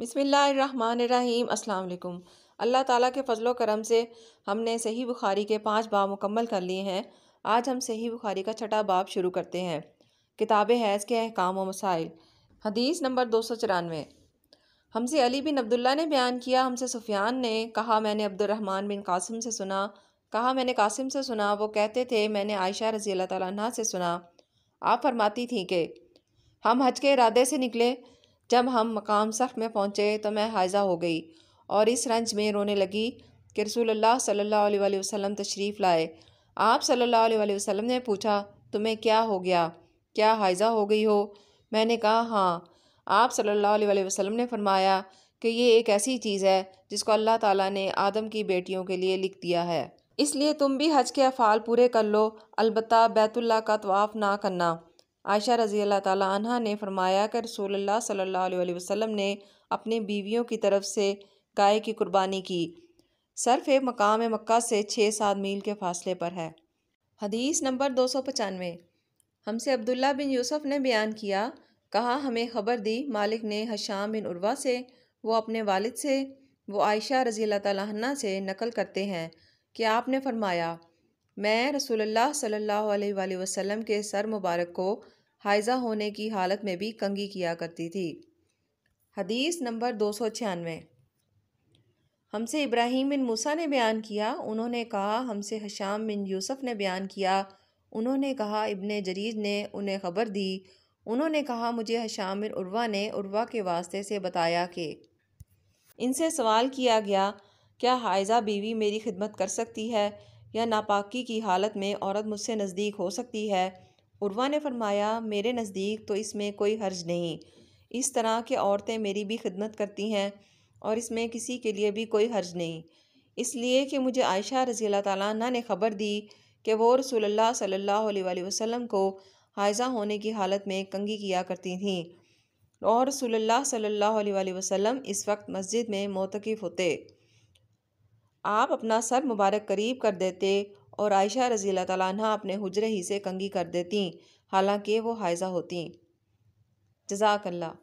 बिसमीम् अल्लाम अल्लाह ताला के फ़ज़लो करम से हमने सही बुखारी के पांच बाब मुकम्मल कर लिए हैं आज हम सही बुखारी का छठा बाब शुरू करते हैं किताब हैज़ के अहकाम व मसाइल हदीस नंबर दो सौ चौरानवे हमसे अली बिन अब्दुल्ला ने बयान किया हमसे सुफियान ने कहा मैंने अब्दुलरहमान बिन कासिम से सुना कहा मैंने कासिम से सुना वो कहते थे मैंने आयशा रज़ी अल्लाह तह से सुना आप फरमाती थी कि हम हज के इरादे से निकले जब हम मकाम सख में पहुँचे तो मैं हाजा हो गई और इस रंज में रोने लगी कि रसूल्ला सल्ला वसम तशरीफ़ लाए आप सल्ला वसम ने पूछा तुम्हें क्या हो गया क्या हाजा हो गई हो मैंने कहा हाँ आप सल्ला वसम ने फरमाया कि ये एक ऐसी चीज़ है जिसको अल्लाह ताली ने आदम की बेटियों के लिए लिख दिया है इसलिए तुम भी हज के अफ़ाल पूरे कर लो अलबत् बैतुल्ला का तवाफ़ ना करना आयशा रज़ी अल्लाह तह ने फरमाया कि रसूल सल्ला वसम ने अपनी बीवियों की तरफ से गाय की कुर्बानी की सरफ मकाम मक्का से छः सात मील के फासले पर है हदीस नंबर दो सौ पचानवे हमसे अब्दुल्ला बिन यूसुफ ने बयान किया कहा हमें खबर दी मालिक ने हशाम बिन उर्वा से वो अपने वालिद से वो आयशा रज़ी अल्लाह तह से नकल करते हैं कि आपने फरमाया मैं रसोल्ला सल्ला वसम के सर मुबारक को हाइजा होने की हालत में भी कंगी किया करती थी हदीस नंबर दो सौ छियानवे हमसे इब्राहिम बिन मूसा ने बयान किया उन्होंने कहा हमसे हशाम बिन यूसुफ़ ने बयान किया उन्होंने कहा इब्ने जरीज ने उन्हें खबर दी उन्होंने कहा मुझे हशाम बिन उर्वा ने उर्वा के वास्ते से बताया कि इनसे सवाल किया गया क्या हाइजा बीवी मेरी खिदमत कर सकती है या नापाकी की हालत में औरत मुझसे नज़दीक हो सकती है उर्वा ने फरमाया मेरे नज़दीक तो इसमें कोई हर्ज नहीं इस तरह के औरतें मेरी भी खिदमत करती हैं और इसमें किसी के लिए भी कोई हर्ज नहीं इसलिए कि मुझे आयशा रज़ी अल्लाह ने ख़बर दी कि वो रसोल्ला सल्ला वसम को हाइजा होने की हालत में कंगी किया करती थीं और रसोल्ला सल्ला वसम इस वक्त मस्जिद में मोतकफ़ होते आप अपना सर मुबारक करीब कर देते और आयशा रजील तह अपने हुजरे ही से कंगी कर देती हालांकि वो हायजा होती जजाकल्ला